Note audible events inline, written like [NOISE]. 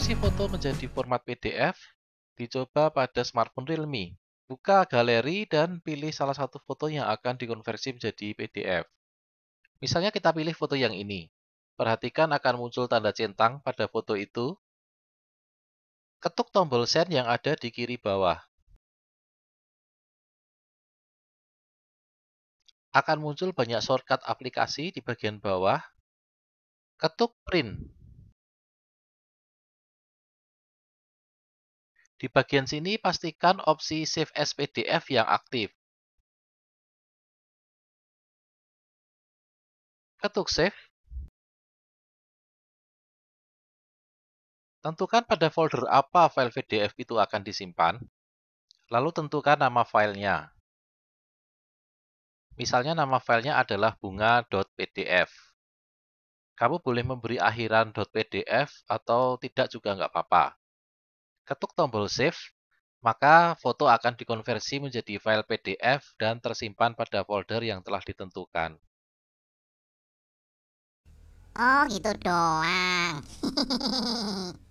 Konversi foto menjadi format PDF dicoba pada smartphone Realme. Buka galeri dan pilih salah satu foto yang akan dikonversi menjadi PDF. Misalnya kita pilih foto yang ini. Perhatikan akan muncul tanda centang pada foto itu. Ketuk tombol send yang ada di kiri bawah. Akan muncul banyak shortcut aplikasi di bagian bawah. Ketuk print Di bagian sini pastikan opsi Save as PDF yang aktif. Ketuk Save. Tentukan pada folder apa file PDF itu akan disimpan, lalu tentukan nama filenya. Misalnya nama filenya adalah bunga.pdf. Kamu boleh memberi akhiran .pdf atau tidak juga nggak apa-apa ketuk tombol save, maka foto akan dikonversi menjadi file PDF dan tersimpan pada folder yang telah ditentukan. Oh, gitu doang. [LAUGHS]